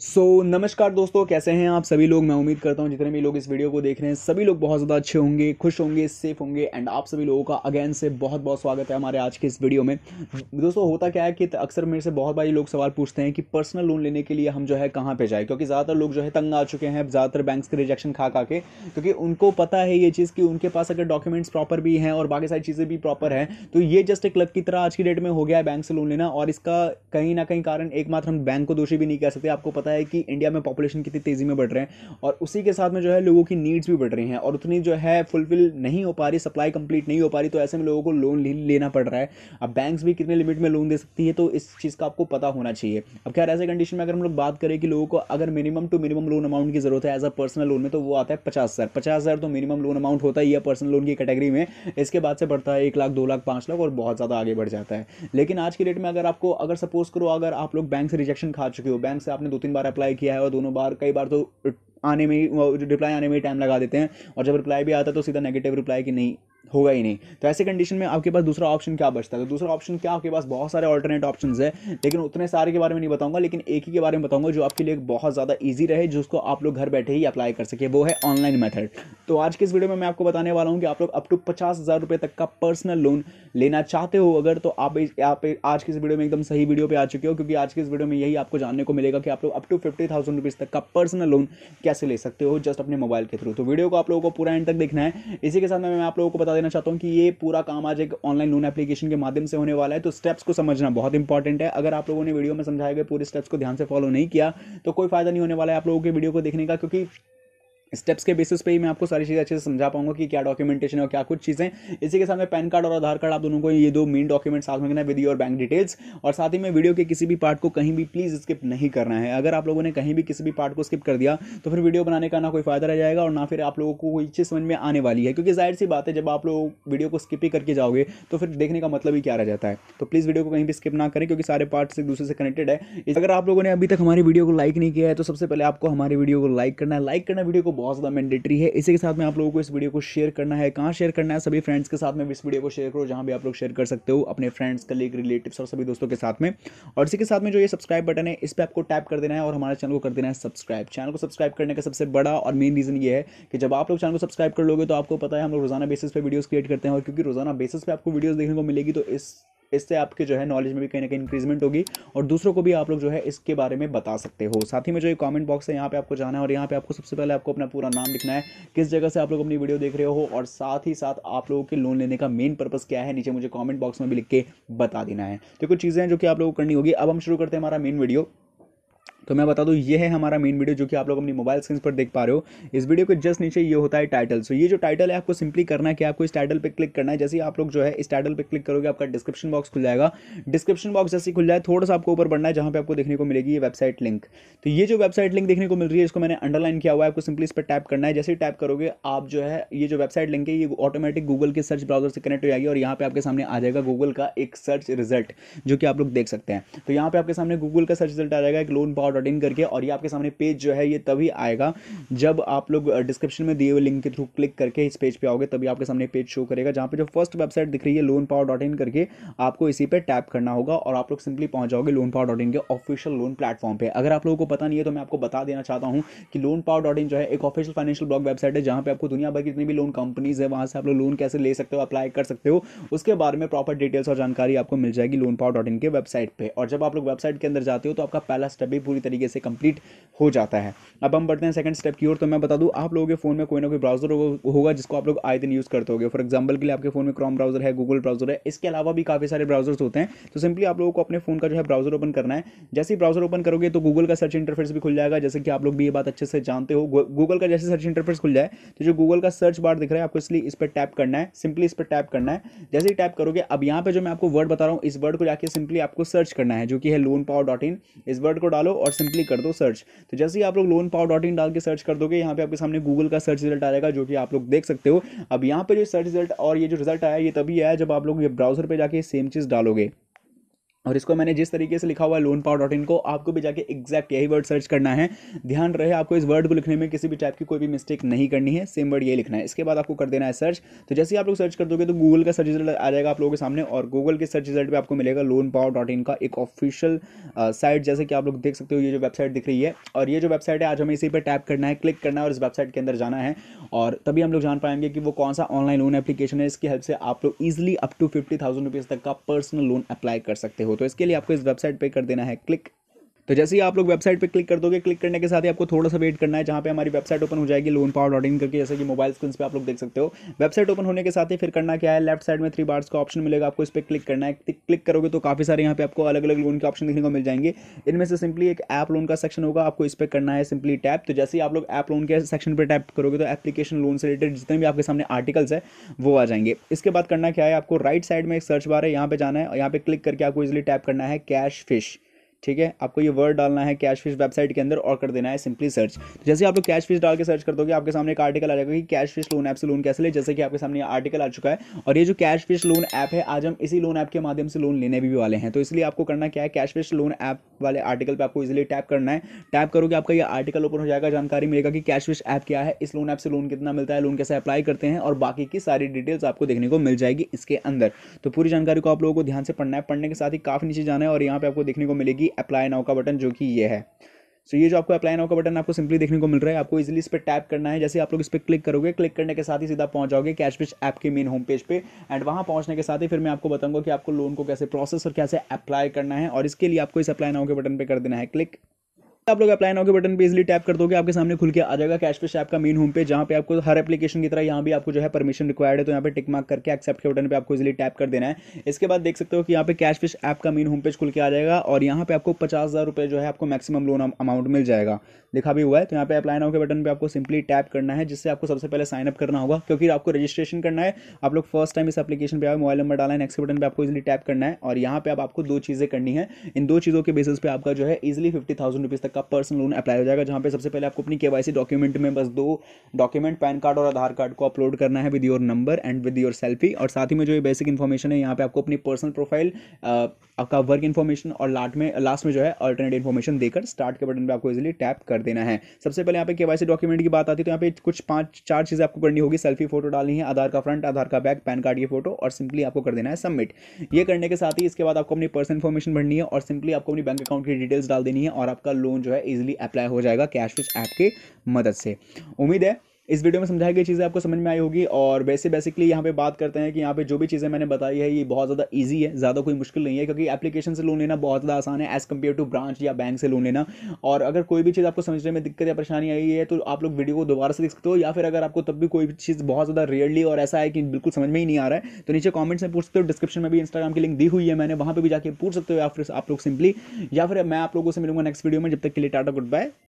सो so, नमस्कार दोस्तों कैसे हैं आप सभी लोग मैं उम्मीद करता हूं जितने भी लोग इस वीडियो को देख रहे हैं सभी लोग बहुत ज़्यादा अच्छे होंगे खुश होंगे सेफ होंगे एंड आप सभी लोगों का अगेन से बहुत बहुत स्वागत है हमारे आज के इस वीडियो में दोस्तों होता क्या है कि अक्सर मेरे से बहुत बार लोग सवाल पूछते हैं कि पर्सनल लोन लेने के लिए हम जो है कहाँ पर जाए क्योंकि ज़्यादातर लोग जो है तंग आ चुके हैं ज़्यादातर बैंक के रिजेक्शन खा खा के क्योंकि उनको पता है ये चीज़ कि उनके पास अगर डॉक्यूमेंट्स प्रॉपर भी हैं और बाकी सारी चीज़ें भी प्रॉपर हैं तो ये जस्ट एक क्लब की तरह आज की डेट में हो गया है बैंक से लोन लेना और इसका कहीं ना कहीं कारण एकमात्र हम बैंक को दोषी भी नहीं कह सकते आपको पता पता है कि इंडिया में पॉपुलेशन कितनी तेज़ी में बढ़ रहे हैं और उसी के साथ में जो है लोगों की नीड्स भी बढ़ रही हैं और उतनी जो है फुलफिल नहीं हो पा रही सप्लाई कंप्लीट नहीं हो पा रही तो ऐसे में लोगों को लोन लेना पड़ रहा है अब बैंक्स भी कितने लिमिट में लोन दे सकती है तो इस चीज़ का आपको पता होना चाहिए अब खैर ऐसे कंडीशन में अगर हम लोग बात करें कि लोगों को अगर minimum to minimum loan amount की ज़रूरत है एज अ पर्सनल लोन में तो वो आता है पचास हज़ार पचास हज़ार तो मिनिमम लोन अमाउंट होता ही है पर्सनल लोन की कैटेगरी में इसके बाद से बढ़ता है एक लाख दो लाख पाँच लाख और बहुत ज़्यादा आगे बढ़ जाता है लेकिन आज की डेट में अगर आपको अगर सपोज करो अगर आप लोग बैंक से रिजेक्शन खा चुके हो बैंक से आपने दो तीन बार अप्लाई किया है और दोनों बार कई बार तो आने में ही रिप्लाई आने में ही टाइम लगा देते हैं और जब रिप्लाई भी आता है तो सीधा नेगेटिव रिप्लाई कि नहीं होगा ही नहीं तो ऐसे कंडीशन में आपके पास दूसरा ऑप्शन क्या बचता है तो दूसरा ऑप्शन क्या आपके पास बहुत सारे ऑल्टरनेट ऑप्शन है लेकिन उतने सारे के बारे में नहीं बताऊंगा लेकिन एक ही के बारे में बताऊंगा जो आपके लिए बहुत ज़्यादा ईजी रहे जिसको आप लोग घर बैठे ही अप्लाई कर सके वो है ऑनलाइन मेथड तो आज के इस वीडियो में मैं आपको बताने वाला हूँ कि आप लोग अप टू पचास हज़ार रुपये तक का पर्सनल लोन लेना चाहते हो अगर तो आप आज के इस वीडियो में एकदम सही वीडियो पर आ चुके हो क्योंकि आज के इस वीडियो में यही आपको जानने को मिलेगा कि आप लोग up to fifty thousand rupees तक का पर्सनल लोन कैसे ले सकते हो जस्ट अपने मोबाइल के थ्रू तो वीडियो को आप लोगों को पूरा एंड तक देखना है इसी के साथ मैं आप लोगों को बता देना चाहता हूँ कि ये पूरा काम आज एक ऑनलाइन लोन एप्लीकेशन के माध्यम से होने वाला है तो स्टेप्स को समझना बहुत इंपॉर्टेंट है अगर आप लोगों ने वीडियो में समझाए गए पूरे स्टेप्स को ध्यान से फॉलो नहीं किया तो कोई फायदा नहीं होने वाला है आप लोगों के वीडियो को देखने का क्योंकि स्टेप्स के बेसिस पे ही मैं आपको सारी चीज़ें अच्छे से समझा पाऊंगा कि क्या डॉक्यूमेंटेशन है और क्या कुछ चीज़ें इसी के साथ में पैन कार्ड और आधार कार्ड आप दोनों को ये दो मेन डॉक्यूमेंट साथ में करना है विद योर बैंक डिटेल्स और साथ ही में वीडियो के किसी भी पार्ट को कहीं भी प्लीज़ स्किप नहीं करना है अगर आप लोगों ने कहीं भी किसी भी पार्ट को स्किप कर दिया तो फिर वीडियो बनाने का ना कोई फायदा रह जाएगा और ना फिर आप लोगों को कोई चीज़ समझ में आने वाली है क्योंकि जाहिर सी बात है जब आप लोग वीडियो को स्किप ही करके जाओगे तो फिर देखने का मतलब ही क्या रह जाता है तो प्लीज़ वीडियो को कहीं भी स्किप ना करें क्योंकि सारे पार्ट्स एक दूसरे से कनेक्टेड है अगर आप लोगों ने अभी तक हमारी वीडियो को लाइक नहीं किया है तो सबसे पहले आपको हमारी वीडियो को लाइक करना है लाइक करना वीडियो को बहुत ज़्यादा मैंडेटरी है इसी के साथ में आप लोगों को इस वीडियो को शेयर करना है कहाँ शेयर करना है सभी फ्रेंड्स के साथ में इस वीडियो को शेयर करो जहाँ भी आप लोग शेयर कर सकते हो अपने फ्रेंड्स कलीग रिलेटिव्स और सभी दोस्तों के साथ में और इसी के साथ में जो ये सब्सक्राइब बटन है इस पर आपको टैप कर देना है और हमारे चैनल को कर देना है सब्सक्राइब चैनल को सब्सक्राइब करने का सबसे बड़ा और मेन रीज़न ये है कि जब आप लोग चैनल को सब्सक्राइब कर लोगे तो आपको पता है हम लोग रोजाना बेसिस पर वीडियोज़ क्रिएट करते हैं और क्योंकि रोजाना बेसिस पर आपको वीडियोज देखने को मिलेगी तो इस इससे आपके जो है नॉलेज में भी कहीं ना कहीं इंक्रीजमेंट होगी और दूसरों को भी आप लोग जो है इसके बारे में बता सकते हो साथ ही में जो ये कमेंट बॉक्स है यहाँ पे आपको जाना है और यहाँ पे आपको सबसे पहले आपको अपना पूरा नाम लिखना है किस जगह से आप लोग अपनी वीडियो देख रहे हो और साथ ही साथ आप लोगों के लोन लेने का मेन पर्पज़ क्या है नीचे मुझे कॉमेंट बॉक्स में भी लिख के बता देना है तो कुछ चीज़ें हैं जो कि आप लोगों को करनी होगी अब हम शुरू करते हैं हमारा मेन वीडियो तो मैं बता दूँ ये है हमारा मेन वीडियो जो कि आप लोग अपनी मोबाइल स्क्रीन पर देख पा रहे हो इस वीडियो के जस्ट नीचे ये होता है टाइटल सो so, ये जो टाइटल है आपको सिंपली करना है कि आपको इस टाइटल पर क्लिक करना है जैसे आप लोग जो है इस टाइटल पर क्लिक करोगे आपका डिस्क्रिप्शन बॉक्स खुल जाएगा डिस्क्रिप्शन बॉक्स जैसे खुल जाए थोड़ा सा आपको ऊपर बढ़ना है जहाँ पर आपको देखने को मिलेगी ये वेबसाइट लिंक तो ये जो वेबसाइट लिंक देखने को मिल रही है इसको मैंने अंडरलाइन किया हुआ है आपको सिंपली इस पर टैप करना है जैसे ही टैप करोगे आप जो है ये जो वेबसाइट लिंक है ये ऑटोमेटिक गूगल के सर्च ब्राउजर से कनेक्ट हो जाएगी और यहाँ पे आपके सामने आ जाएगा गूगल का एक सर्च रिजल्ट जो कि आप लोग देख सकते हैं तो यहाँ पे आपके सामने गूगल का सर्च रिजल्ट आ जाएगा एक लोन पाउडर डॉट इन करके और ये आपके सामने पेज जो है ये तभी आएगा जब आप लोग डिस्क्रिप्शन में दिए हुए लिंक के थ्रू क्लिक करके इस पेज पे आओगे तभी आपके सामने पेज शो करेगा जहाँ पे जो फर्स्ट वेबसाइट दिख रही है लोन पावर डॉट इन करके आपको इसी पर टैप करना होगा और आप लोग सिंपली पहुंच जाओगे लोन पावर डॉट इन के ऑफिशियल लोन प्लेटफॉर्म पर अगर आप लोगों को पता नहीं है तो मैं आपको बता देना चाहता हूँ कि लोन पावर डॉट इन जो है एक ऑफिशियल फाइनेंशियल ब्लॉग वेबसाइट है जहाँ पर आपको दुनिया भर की जितनी भी लोन कंपनीज है वहाँ से आप लोग लोन कैसे ले सकते हो अप्लाई कर सकते हो उसके बारे में प्रॉपर डिटेल्स और जानकारी आपको मिल जाएगी लोन पावर डॉट इन के वेबसाइट पर और जब आप लोग वेबसाइट के अंदर जाते हो तो आपका पहला स्टेप भी पूरी तरीके से कंप्लीट हो जाता है अब हम बढ़ते हैं सेकंड स्टेप की ओर तो मैं बता दूँ आप लोगों के फ़ोन में कोई ना कोई ब्राउजर होगा जिसको आप लोग आए दिन यूज़ करते हो फॉर एग्जाम्पल के लिए आपके फ़ोन में क्रॉम ब्राउजर है गूगल ब्राउजर है इसके अलावा भी काफ़ी सारे ब्राउजर्स होते हैं तो सिंपली आप लोगों को अपने फ़ोन का जो है ब्राउजर ओपन करना है जैसे ही ब्राउजर ओपन करोगे तो गूगल का सर्च इंटरफेस भी खुल जाएगा जैसे कि आप लोग भी ये बात अच्छे से जानते हो गूगल का जैसे सर्च इंटरफेस खुल जाए तो जो गूगल का सर्च बार दिख रहा है आपको इसलिए इस पर टैप करना है सिंपली इस पर टैप करना है जैसे ही टैप करोगे अब यहाँ पे जो मैं आपको वर्ड बता रहा हूँ इस वर्ड को जाकर सिंपली आपको सर्च करना है जो कि है लोन पावर डॉट इन इस वर्ड को डालो और सिंपली कर दो सर्च तो जैसे ही आप लोग लोन पाओ डॉट इन डाल के सर्च कर दोगे यहाँ पे आपके सामने गूगल का सर्च रिजल्ट आएगा जो कि आप लोग देख सकते हो अब यहाँ पे जो सर्च रिजल्ट और ये जो रिजल्ट आया ये तभी आया जब आप लोग ये ब्राउजर पर जाके सेम चीज़ डालोगे और इसको मैंने जिस तरीके से लिखा हुआ है लोन पावर डॉट इन को आपको भी जाके एग्जैक्ट यही वर्ड सर्च करना है ध्यान रहे आपको इस वर्ड को लिखने में किसी भी टाइप की कोई भी मिस्टेक नहीं करनी है सेम वर्ड ये लिखना है इसके बाद आपको कर देना है सर्च तो जैसे ही आप लोग सर्च कर दोगे तो गूगल का सर्च रिजल्ट आ जाएगा आप लोगों के सामने और गूगल के सर्च रिजल्ट पर आपको मिलेगा लोन पावर डॉट इन का एक ऑफिशियल साइट जैसे कि आप लोग देख सकते हो ये जो वेबसाइट दिख रही है और ये जो वेबसाइट है आज हमें इसी पर टैप करना है क्लिक करना है और इस वेबसाइट के अंदर जाना है और तभी हम लोग जान पाएंगे कि वो कौन सा ऑनलाइन लोन एप्लीकेशन है इसकी हेल्प से आप लोग easily up to fifty thousand rupees तक का पर्सनल लोन अप्लाई कर सकते हो तो इसके लिए आपको इस वेबसाइट पर कर देना है क्लिक तो जैसे ही आप लोग वेबसाइट पर क्लिक कर दोगे क्लिक करने के साथ ही आपको थोड़ा सा वेट करना है जहाँ पे हमारी वेबसाइट ओपन हो जाएगी लोन पावर डॉट इन करके जैसे कि मोबाइल स्क्रीन पर आप लोग देख सकते हो वेबसाइट ओपन होने के साथ ही फिर करना क्या है लेफ्ट साइड में थ्री बार्स का ऑप्शन मिलेगा आपको इस पर क्लिक करना है क्लिक करोगे तो काफ़ी सारे यहाँ पे आपको अलग अलग लोन के ऑप्शन देखने को मिल जाएंगे इनमें से सिंपली एक ऐप लोन का सेक्शन होगा आपको इस पर करना है सिंपली टैप तो जैसे ही आप लोग ऐप लोन के सेक्शन पर टैप करोगे तो एप्लीकेशन लोन से रिलेटेड जितने भी आपके सामने आर्टिकल्स है वो आ जाएंगे इसके बाद करना क्या है आपको राइट साइड में एक सर्च बार है यहाँ पे जाना है यहाँ पे क्लिक करके आपको इजिली टैप करना है कैश फिश ठीक है आपको ये वर्ड डालना है कैश फिश वेबसाइट के अंदर और कर देना है सिंपली सर्च तो जैसे आप लोग कैश फिश डाल के सर्च कर दोगे आपके सामने एक आर्टिकल आ जाएगा कि कैश फिश लोन ऐप से लोन कैसे ले जैसे कि आपके सामने आर्टिकल आ चुका है और ये जो कैश फिश लोन ऐप है आज हम इसी लोन ऐप के माध्यम से लोन लेने भी वाले हैं तो इसलिए आपको करना क्या है कैश फिश लोन ऐप वाले आर्टिकल पर आपको इजिली टैप करना है टैप करोगे आपका ये आर्टिकल ओपन हो जाएगा जानकारी मिलेगा कि कैश फिश ऐप क्या है इस लोन ऐप से लोन कितना मिलता है लोन कैसे अप्लाई करते हैं और बाकी की सारी डिटेल्स आपको देखने को मिल जाएगी इसके अंदर तो पूरी जानकारी को आप लोगों को ध्यान से पढ़ना है पढ़ने के साथ ही काफ़ी नीचे जाना है और यहाँ पे आपको देखने को मिलेगी कि अप्लाई नाउ का बटन जो कि ये है सो so, ये जो आपको अप्लाई नाउ का बटन आपको सिंपली देखने को मिल रहा है आपको इजीली इस पर टैप करना है जैसे आप लोग इस पर क्लिक करोगे क्लिक करने के साथ ही सीधा पहुंच जाओगे कैशबिच ऐप के मेन होम पेज पे एंड वहां पहुंचने के साथ ही फिर मैं आपको बताऊंगा कि आपको लोन को कैसे प्रोसेस और कैसे अप्लाई करना है और इसके लिए आपको इस अप्लाई नाउ के बटन पर कर देना है क्लिक आप लोग अप्लाई नाउ के बटन पे इजिली टैप कर दोगे आपके सामने खुल के आ जाएगा कैश पे ऐप का मेन होम पे जहाँ पे आपको हर एप्लीकेशन की तरह यहाँ भी आपको जो है परमिशन रिक्वायर्ड है तो यहाँ पे टिक मार्क करके एक्सेप्ट के बटन पे आपको इजिली टैप कर देना है इसके बाद देख सकते हो कि यहाँ पे कैश फिश ऐप का मेन होम पेज खुल के आ जाएगा और यहाँ पे आपको पचास हज़ार रुपये जो है आपको मैक्सिमम लोन अमाउंट मिल जाएगा लिखा भी हुआ है तो यहाँ पे अप्लाई नाउ के बटन पे आपको सिंपली टैप करना है जिससे आपको सबसे पहले साइन अप करना होगा क्योंकि आपको रजिस्ट्रेशन करना है आप लोग फर्स्ट टाइम इस एप्लीकेशन पे आए मोबाइल नंबर डाला है नेक्स्ट बटन पे आपको इजिली टैप करना है और यहाँ पे आप आपको दो चीज़ें करनी है इन दो चीज़ों के बेसिस पे आपका जो है इजिली फिफ्टी थाउजेंड तक का पर्सनल लोन अप्लाई हो जाएगा जहाँ पे सबसे पहले आपको अपनी के डॉक्यूमेंट में बस दो डॉक्यूमेंट पैन कार्ड और आधार कार्ड को अपलोड करना है with your number and with your selfie और साथ ही में जो ये बेसिक इन्फॉर्मेशन है यहाँ पे आपको अपनी पर्सनल प्रोफाइल आपका वर्क इन्फॉर्मेशन और लास्ट में लास्ट में जो है अल्टरनेट इन्फॉर्मेशन देकर स्टार्ट के बटन पर आपको इजिली टैप कर देना है सबसे पहले यहाँ पे केवाईसी डॉक्यूमेंट की बात आती है तो यहाँ पे कुछ पांच चार चीज़ें आपको करनी होगी सेल्फी फोटो डालनी है आधार का फ्रंट आधार का बैक पैन कार्ड की फोटो और सिंपली आपको कर देना है सबमिट ये करने के साथ ही इसके बाद आपको अपनी पर्सनल इन्फॉर्मेशन भरनी है और सिंपली आपको अपनी बैंक अकाउंट की डिटेल्स डाल देनी है और आपका लोन जो है ईजिली अप्लाई हो जाएगा कैश विच ऐप के मदद से उम्मीद है इस वीडियो में समझाई गई चीज़ें आपको समझ में आई होगी और वैसे बेसिकली यहाँ पे बात करते हैं कि यहाँ पे जो भी चीज़ें मैंने बताई है ये बहुत ज़्यादा ईजी है ज़्यादा कोई मुश्किल नहीं है क्योंकि एप्लीकेशन से लोन लेना बहुत ज़्यादा आसान है एज़ कम्पेयर टू ब्रांच या बैंक से लोन लेना और अगर कोई भी चीज़ आपको समझने में दिक्कत या परेशानी आई है तो आप लोग वीडियो को दोबारा से देख सकते हो या फिर अगर आपको तब भी कोई चीज़ बहुत ज़्यादा रेयरली और ऐसा है कि बिल्कुल समझ में ही नहीं आ रहा है तो नीचे कॉमेंट्स में पूछ सकते हो डिस्क्रिप्शन में भी इंस्टाग्राम की लिंक दी हुई है मैंने वहाँ पर भी जाकर पूछ सकते हो या फिर आप लोग सिंपली या फिर मैं आप लोगों से मिलूंगा नेक्स्ट वीडियो में जब तक के लिए टाटा गुड बाय